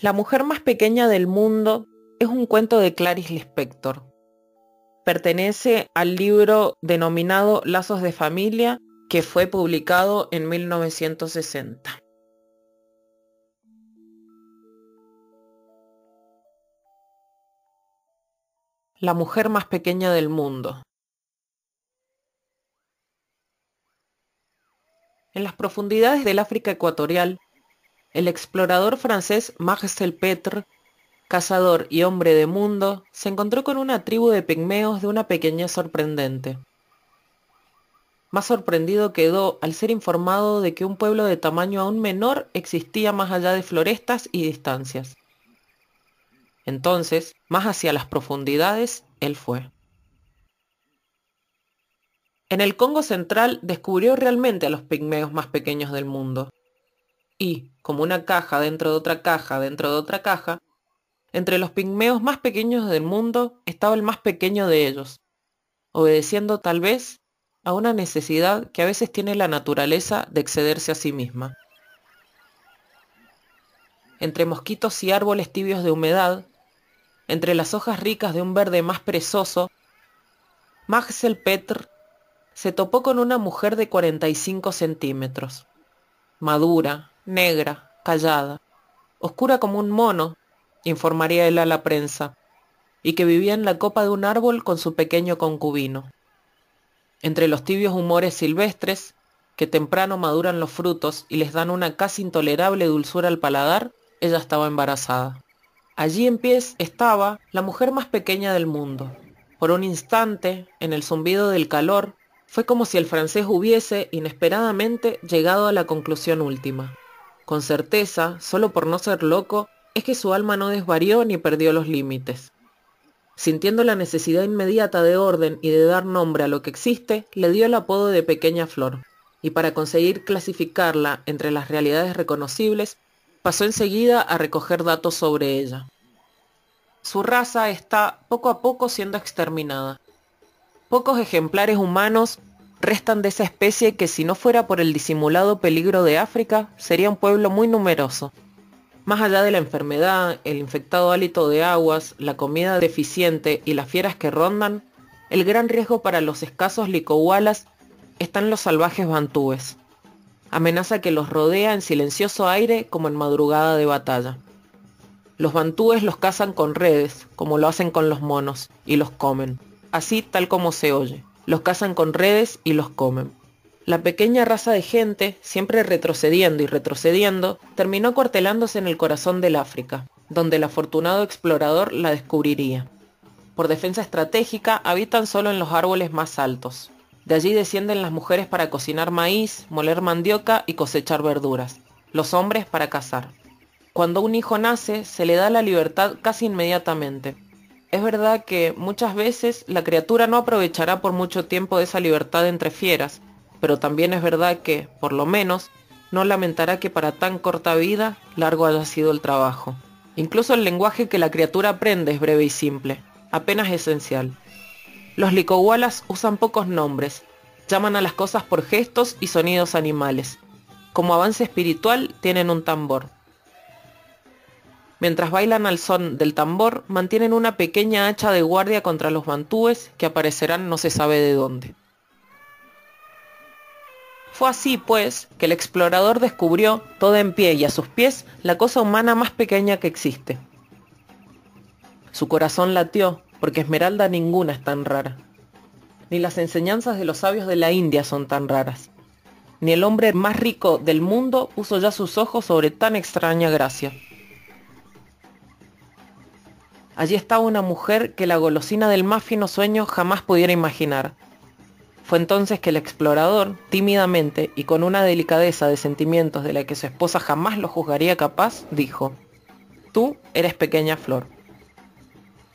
La mujer más pequeña del mundo es un cuento de Clarice Lispector. Pertenece al libro denominado Lazos de Familia, que fue publicado en 1960. La mujer más pequeña del mundo. En las profundidades del África ecuatorial, el explorador francés Marcel Petre, cazador y hombre de mundo, se encontró con una tribu de pigmeos de una pequeñez sorprendente. Más sorprendido quedó al ser informado de que un pueblo de tamaño aún menor existía más allá de florestas y distancias. Entonces, más hacia las profundidades, él fue. En el Congo central descubrió realmente a los pigmeos más pequeños del mundo y, como una caja dentro de otra caja dentro de otra caja, entre los pigmeos más pequeños del mundo estaba el más pequeño de ellos, obedeciendo tal vez a una necesidad que a veces tiene la naturaleza de excederse a sí misma. Entre mosquitos y árboles tibios de humedad, entre las hojas ricas de un verde más presoso, Maxel Petr se topó con una mujer de 45 centímetros, madura, negra, callada, oscura como un mono, informaría él a la prensa, y que vivía en la copa de un árbol con su pequeño concubino. Entre los tibios humores silvestres, que temprano maduran los frutos y les dan una casi intolerable dulzura al paladar, ella estaba embarazada. Allí en pies estaba la mujer más pequeña del mundo. Por un instante, en el zumbido del calor, fue como si el francés hubiese, inesperadamente, llegado a la conclusión última con certeza, solo por no ser loco, es que su alma no desvarió ni perdió los límites. Sintiendo la necesidad inmediata de orden y de dar nombre a lo que existe, le dio el apodo de Pequeña Flor, y para conseguir clasificarla entre las realidades reconocibles, pasó enseguida a recoger datos sobre ella. Su raza está poco a poco siendo exterminada. Pocos ejemplares humanos restan de esa especie que si no fuera por el disimulado peligro de África, sería un pueblo muy numeroso. Más allá de la enfermedad, el infectado hálito de aguas, la comida deficiente y las fieras que rondan, el gran riesgo para los escasos licohualas están los salvajes bantúes, amenaza que los rodea en silencioso aire como en madrugada de batalla. Los bantúes los cazan con redes, como lo hacen con los monos, y los comen, así tal como se oye los cazan con redes y los comen. La pequeña raza de gente, siempre retrocediendo y retrocediendo, terminó cuartelándose en el corazón del África, donde el afortunado explorador la descubriría. Por defensa estratégica, habitan solo en los árboles más altos. De allí descienden las mujeres para cocinar maíz, moler mandioca y cosechar verduras, los hombres para cazar. Cuando un hijo nace, se le da la libertad casi inmediatamente, es verdad que muchas veces la criatura no aprovechará por mucho tiempo de esa libertad entre fieras, pero también es verdad que, por lo menos, no lamentará que para tan corta vida largo haya sido el trabajo. Incluso el lenguaje que la criatura aprende es breve y simple, apenas esencial. Los licogualas usan pocos nombres, llaman a las cosas por gestos y sonidos animales. Como avance espiritual tienen un tambor. Mientras bailan al son del tambor, mantienen una pequeña hacha de guardia contra los mantúes que aparecerán no se sabe de dónde. Fue así, pues, que el explorador descubrió, toda en pie y a sus pies, la cosa humana más pequeña que existe. Su corazón latió, porque Esmeralda ninguna es tan rara. Ni las enseñanzas de los sabios de la India son tan raras. Ni el hombre más rico del mundo puso ya sus ojos sobre tan extraña gracia. Allí estaba una mujer que la golosina del más fino sueño jamás pudiera imaginar. Fue entonces que el explorador, tímidamente y con una delicadeza de sentimientos de la que su esposa jamás lo juzgaría capaz, dijo, Tú eres pequeña flor.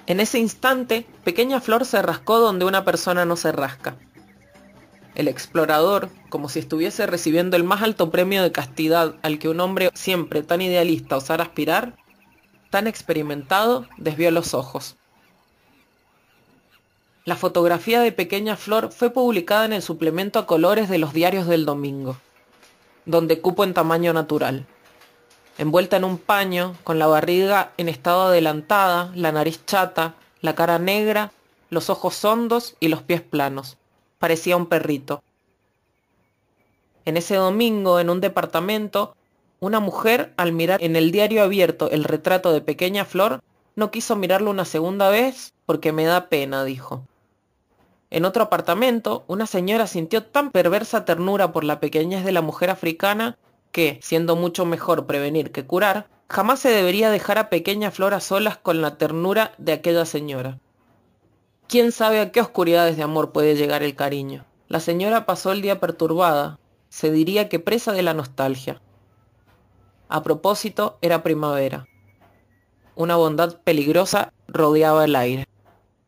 En ese instante, pequeña flor se rascó donde una persona no se rasca. El explorador, como si estuviese recibiendo el más alto premio de castidad al que un hombre siempre tan idealista osara aspirar, tan experimentado, desvió los ojos. La fotografía de Pequeña Flor fue publicada en el suplemento a colores de los diarios del domingo, donde cupo en tamaño natural. Envuelta en un paño, con la barriga en estado adelantada, la nariz chata, la cara negra, los ojos hondos y los pies planos. Parecía un perrito. En ese domingo, en un departamento, una mujer, al mirar en el diario abierto el retrato de Pequeña Flor, no quiso mirarlo una segunda vez porque me da pena, dijo. En otro apartamento, una señora sintió tan perversa ternura por la pequeñez de la mujer africana que, siendo mucho mejor prevenir que curar, jamás se debería dejar a pequeña flor a solas con la ternura de aquella señora. ¿Quién sabe a qué oscuridades de amor puede llegar el cariño? La señora pasó el día perturbada, se diría que presa de la nostalgia. A propósito, era primavera. Una bondad peligrosa rodeaba el aire.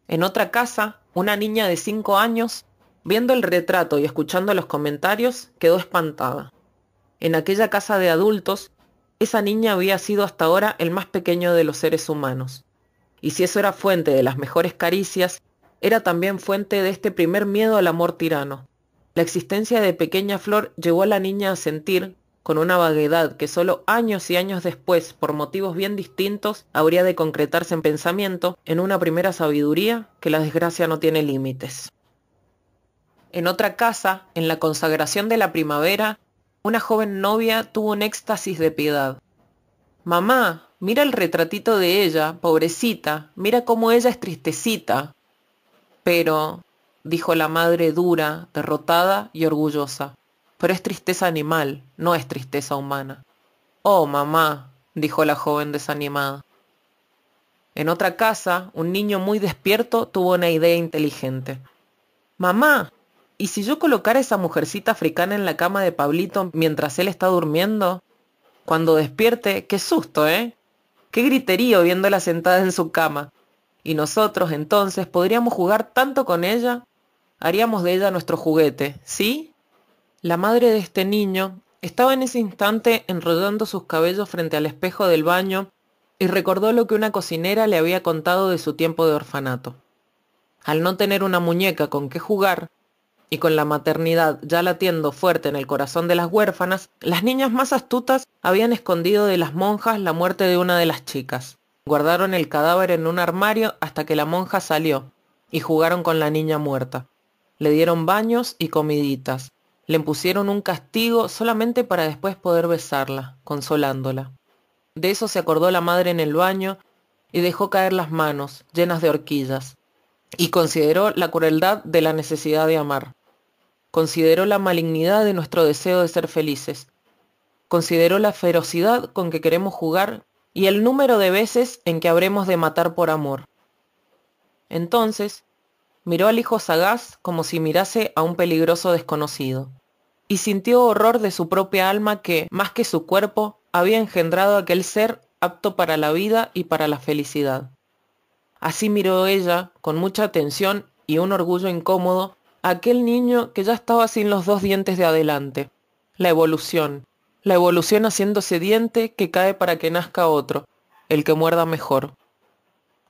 En otra casa, una niña de cinco años, viendo el retrato y escuchando los comentarios, quedó espantada. En aquella casa de adultos, esa niña había sido hasta ahora el más pequeño de los seres humanos. Y si eso era fuente de las mejores caricias, era también fuente de este primer miedo al amor tirano. La existencia de Pequeña Flor llevó a la niña a sentir, con una vaguedad que solo años y años después, por motivos bien distintos, habría de concretarse en pensamiento, en una primera sabiduría que la desgracia no tiene límites. En otra casa, en la consagración de la primavera, una joven novia tuvo un éxtasis de piedad. Mamá, mira el retratito de ella, pobrecita, mira cómo ella es tristecita. Pero, dijo la madre dura, derrotada y orgullosa, pero es tristeza animal, no es tristeza humana. Oh, mamá, dijo la joven desanimada. En otra casa, un niño muy despierto tuvo una idea inteligente. Mamá, ¿y si yo colocara a esa mujercita africana en la cama de Pablito mientras él está durmiendo? Cuando despierte, qué susto, ¿eh? Qué griterío viéndola sentada en su cama. Y nosotros entonces podríamos jugar tanto con ella. Haríamos de ella nuestro juguete, ¿sí? La madre de este niño estaba en ese instante enrollando sus cabellos frente al espejo del baño y recordó lo que una cocinera le había contado de su tiempo de orfanato. Al no tener una muñeca con que jugar, y con la maternidad ya latiendo fuerte en el corazón de las huérfanas, las niñas más astutas habían escondido de las monjas la muerte de una de las chicas. Guardaron el cadáver en un armario hasta que la monja salió, y jugaron con la niña muerta. Le dieron baños y comiditas, le impusieron un castigo solamente para después poder besarla, consolándola. De eso se acordó la madre en el baño y dejó caer las manos, llenas de horquillas, y consideró la crueldad de la necesidad de amar. Consideró la malignidad de nuestro deseo de ser felices. Consideró la ferocidad con que queremos jugar y el número de veces en que habremos de matar por amor. Entonces, Miró al hijo sagaz como si mirase a un peligroso desconocido, y sintió horror de su propia alma que, más que su cuerpo, había engendrado aquel ser apto para la vida y para la felicidad. Así miró ella, con mucha atención y un orgullo incómodo, aquel niño que ya estaba sin los dos dientes de adelante. La evolución, la evolución haciéndose diente que cae para que nazca otro, el que muerda mejor.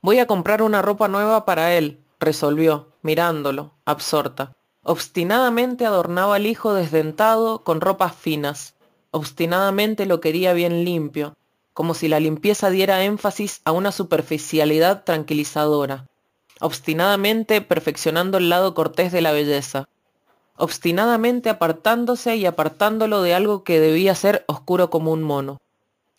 Voy a comprar una ropa nueva para él, resolvió, mirándolo, absorta. Obstinadamente adornaba al hijo desdentado con ropas finas. Obstinadamente lo quería bien limpio, como si la limpieza diera énfasis a una superficialidad tranquilizadora. Obstinadamente perfeccionando el lado cortés de la belleza. Obstinadamente apartándose y apartándolo de algo que debía ser oscuro como un mono.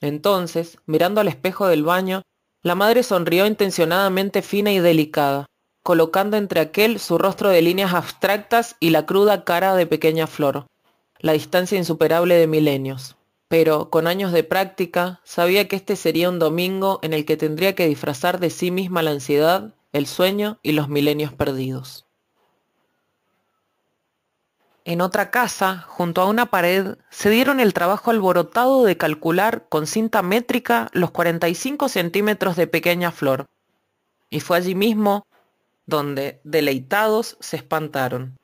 Entonces, mirando al espejo del baño, la madre sonrió intencionadamente fina y delicada colocando entre aquel su rostro de líneas abstractas y la cruda cara de pequeña flor, la distancia insuperable de milenios. Pero, con años de práctica, sabía que este sería un domingo en el que tendría que disfrazar de sí misma la ansiedad, el sueño y los milenios perdidos. En otra casa, junto a una pared, se dieron el trabajo alborotado de calcular con cinta métrica los 45 centímetros de pequeña flor. Y fue allí mismo donde, deleitados, se espantaron.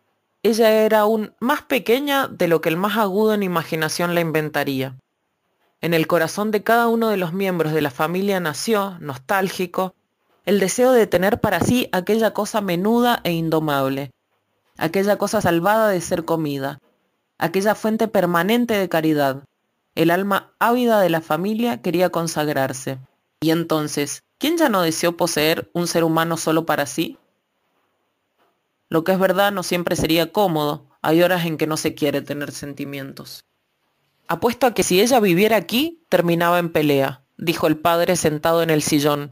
Ella era aún más pequeña de lo que el más agudo en imaginación la inventaría. En el corazón de cada uno de los miembros de la familia nació, nostálgico, el deseo de tener para sí aquella cosa menuda e indomable, aquella cosa salvada de ser comida, aquella fuente permanente de caridad. El alma ávida de la familia quería consagrarse. Y entonces, ¿quién ya no deseó poseer un ser humano solo para sí? Lo que es verdad no siempre sería cómodo. Hay horas en que no se quiere tener sentimientos. Apuesto a que si ella viviera aquí, terminaba en pelea, dijo el padre sentado en el sillón,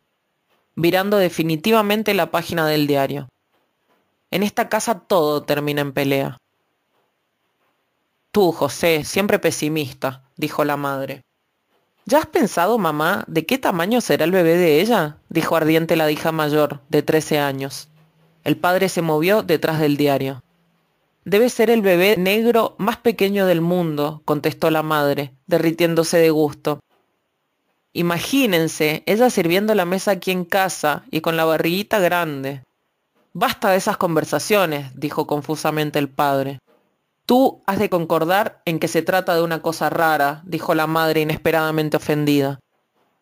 virando definitivamente la página del diario. En esta casa todo termina en pelea. Tú, José, siempre pesimista, dijo la madre. ¿Ya has pensado, mamá, de qué tamaño será el bebé de ella? dijo ardiente la hija mayor, de 13 años. El padre se movió detrás del diario. Debe ser el bebé negro más pequeño del mundo, contestó la madre, derritiéndose de gusto. Imagínense, ella sirviendo la mesa aquí en casa y con la barriguita grande. Basta de esas conversaciones, dijo confusamente el padre. Tú has de concordar en que se trata de una cosa rara, dijo la madre inesperadamente ofendida.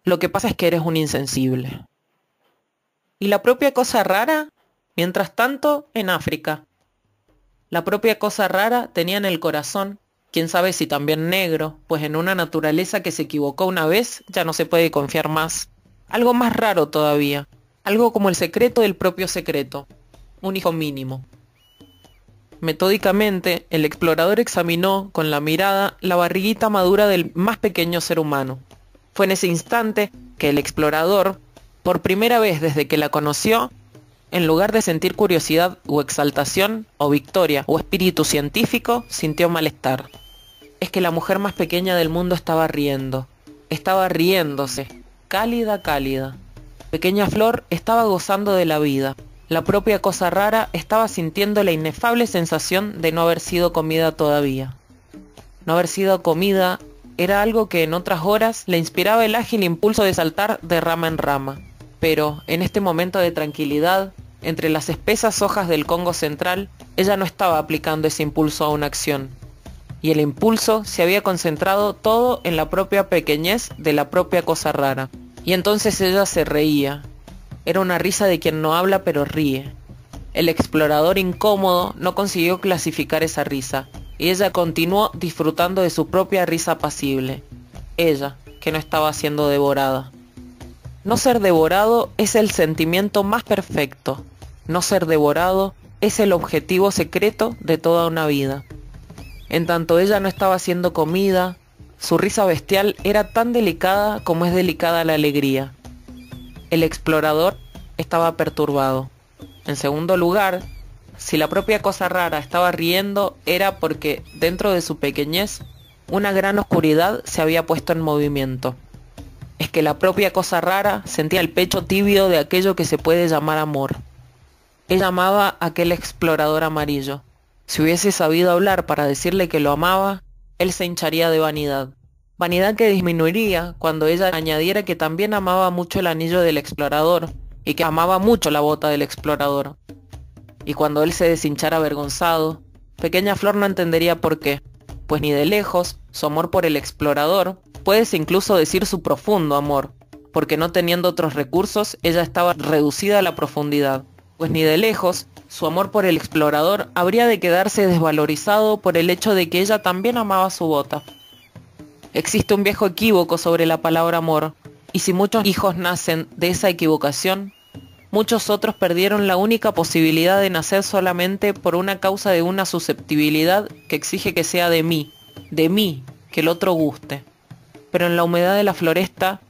Lo que pasa es que eres un insensible. ¿Y la propia cosa rara? Mientras tanto, en África. La propia cosa rara tenía en el corazón, quién sabe si también negro, pues en una naturaleza que se equivocó una vez ya no se puede confiar más. Algo más raro todavía, algo como el secreto del propio secreto, un hijo mínimo. Metódicamente, el explorador examinó con la mirada la barriguita madura del más pequeño ser humano. Fue en ese instante que el explorador, por primera vez desde que la conoció, en lugar de sentir curiosidad o exaltación o victoria o espíritu científico, sintió malestar. Es que la mujer más pequeña del mundo estaba riendo. Estaba riéndose. Cálida, cálida. Pequeña Flor estaba gozando de la vida. La propia cosa rara estaba sintiendo la inefable sensación de no haber sido comida todavía. No haber sido comida era algo que en otras horas le inspiraba el ágil impulso de saltar de rama en rama pero en este momento de tranquilidad, entre las espesas hojas del Congo central, ella no estaba aplicando ese impulso a una acción. Y el impulso se había concentrado todo en la propia pequeñez de la propia cosa rara. Y entonces ella se reía. Era una risa de quien no habla pero ríe. El explorador incómodo no consiguió clasificar esa risa, y ella continuó disfrutando de su propia risa pasible. Ella, que no estaba siendo devorada. No ser devorado es el sentimiento más perfecto. No ser devorado es el objetivo secreto de toda una vida. En tanto ella no estaba haciendo comida, su risa bestial era tan delicada como es delicada la alegría. El explorador estaba perturbado. En segundo lugar, si la propia cosa rara estaba riendo era porque, dentro de su pequeñez, una gran oscuridad se había puesto en movimiento es que la propia cosa rara sentía el pecho tibio de aquello que se puede llamar amor. Ella amaba a aquel explorador amarillo. Si hubiese sabido hablar para decirle que lo amaba, él se hincharía de vanidad. Vanidad que disminuiría cuando ella añadiera que también amaba mucho el anillo del explorador y que amaba mucho la bota del explorador. Y cuando él se deshinchara avergonzado, Pequeña Flor no entendería por qué, pues ni de lejos su amor por el explorador Puedes incluso decir su profundo amor, porque no teniendo otros recursos, ella estaba reducida a la profundidad, pues ni de lejos su amor por el explorador habría de quedarse desvalorizado por el hecho de que ella también amaba su bota. Existe un viejo equívoco sobre la palabra amor, y si muchos hijos nacen de esa equivocación, muchos otros perdieron la única posibilidad de nacer solamente por una causa de una susceptibilidad que exige que sea de mí, de mí, que el otro guste pero en la humedad de la floresta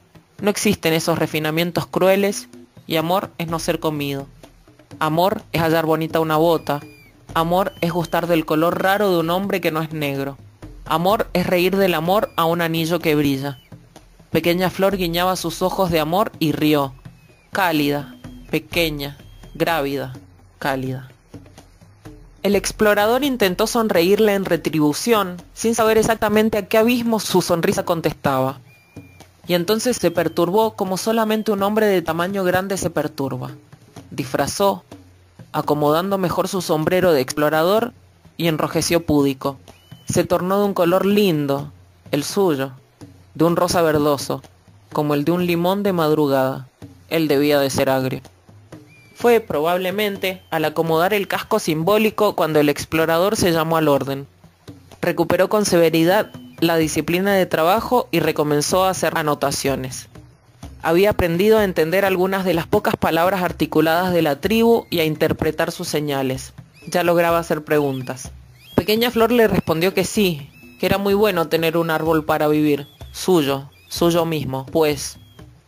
no existen esos refinamientos crueles y amor es no ser comido. Amor es hallar bonita una bota. Amor es gustar del color raro de un hombre que no es negro. Amor es reír del amor a un anillo que brilla. Pequeña Flor guiñaba sus ojos de amor y rió. Cálida, pequeña, grávida, cálida. El explorador intentó sonreírle en retribución, sin saber exactamente a qué abismo su sonrisa contestaba. Y entonces se perturbó como solamente un hombre de tamaño grande se perturba. Disfrazó, acomodando mejor su sombrero de explorador, y enrojeció púdico. Se tornó de un color lindo, el suyo, de un rosa verdoso, como el de un limón de madrugada. Él debía de ser agrio fue probablemente al acomodar el casco simbólico cuando el explorador se llamó al orden. Recuperó con severidad la disciplina de trabajo y recomenzó a hacer anotaciones. Había aprendido a entender algunas de las pocas palabras articuladas de la tribu y a interpretar sus señales. Ya lograba hacer preguntas. Pequeña Flor le respondió que sí, que era muy bueno tener un árbol para vivir, suyo, suyo mismo, pues.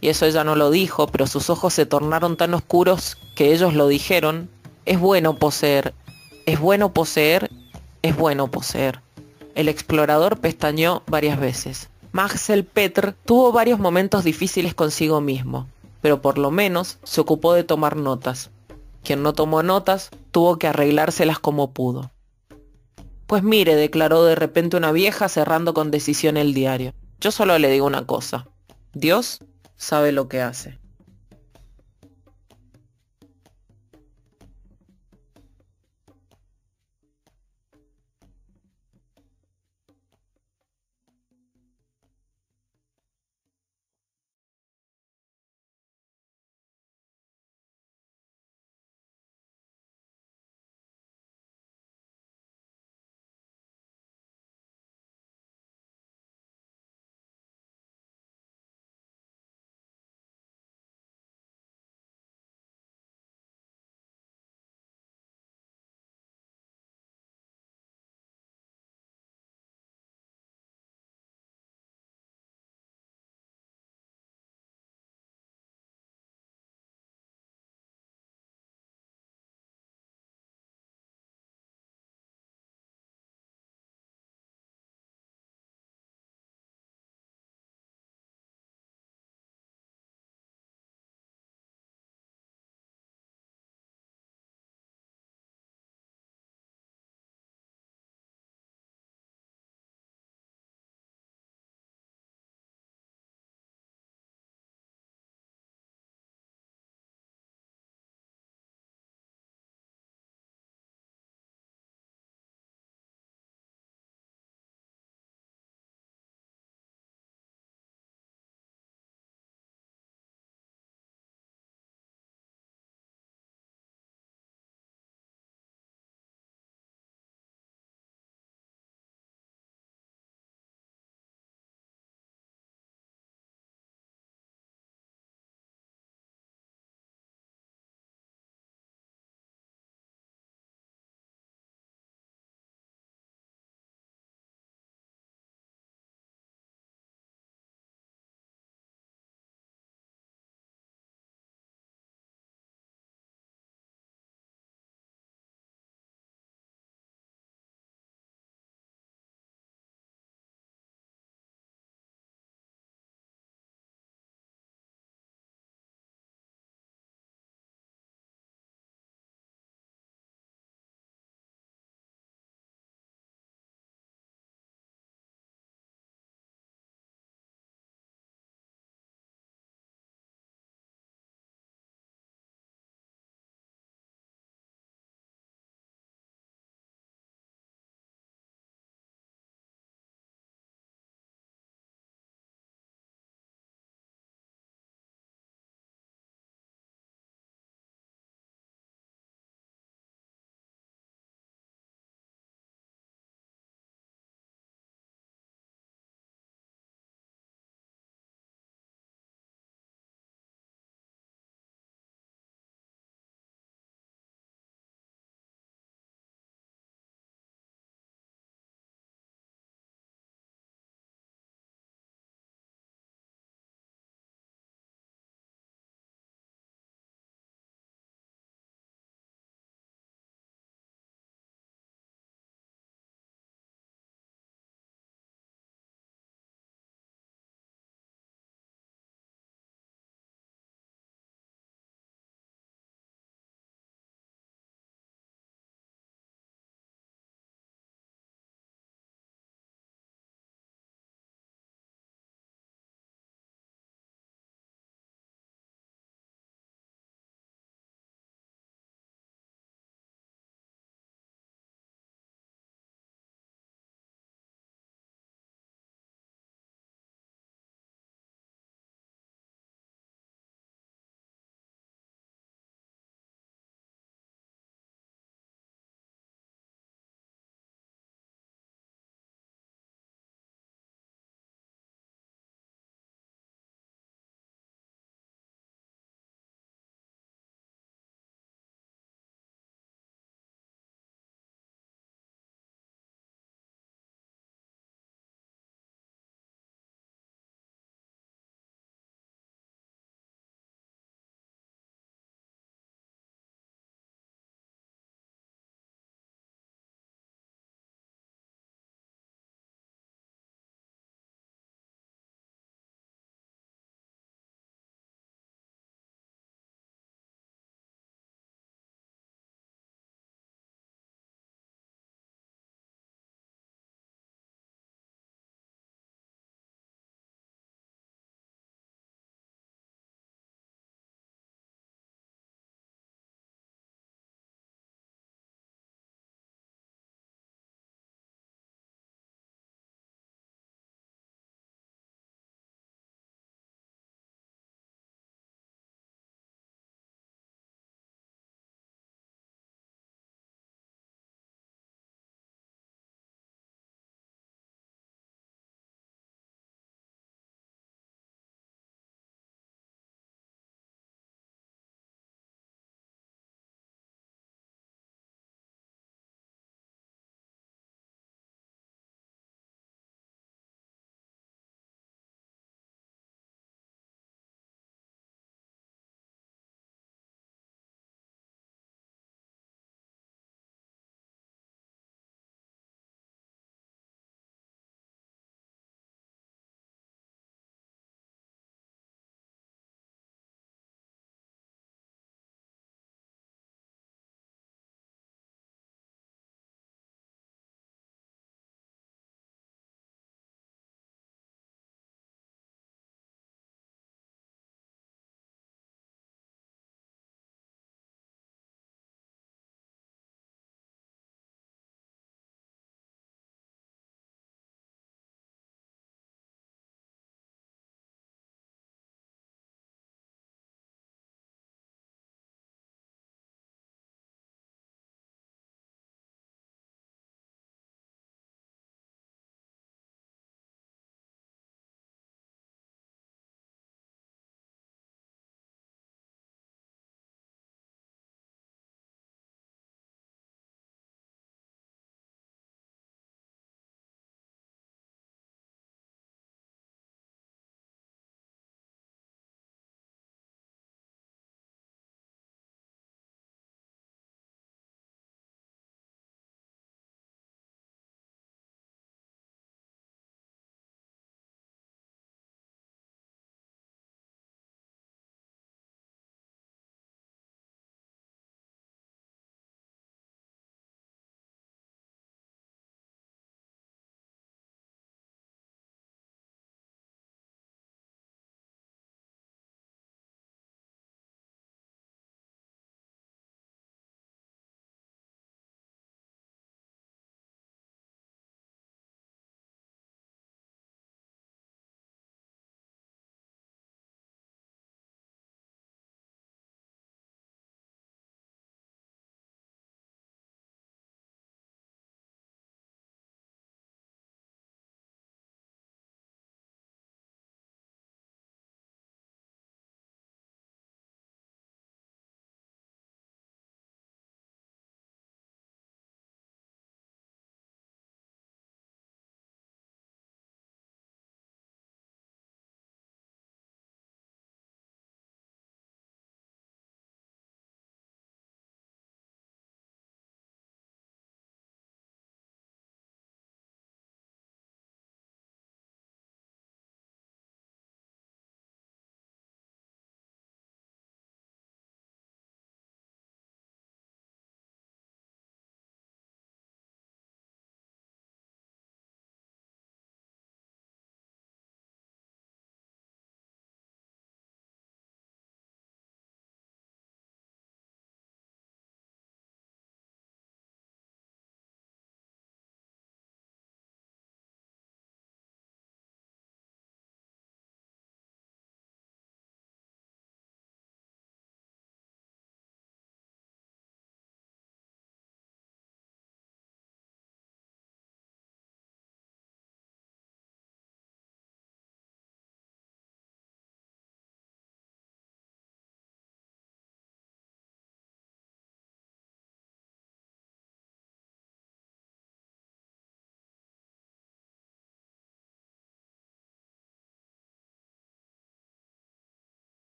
Y eso ella no lo dijo, pero sus ojos se tornaron tan oscuros que ellos lo dijeron, es bueno poseer, es bueno poseer, es bueno poseer. El explorador pestañeó varias veces. Maxel Petr tuvo varios momentos difíciles consigo mismo, pero por lo menos se ocupó de tomar notas. Quien no tomó notas tuvo que arreglárselas como pudo. Pues mire, declaró de repente una vieja cerrando con decisión el diario. Yo solo le digo una cosa. Dios sabe lo que hace.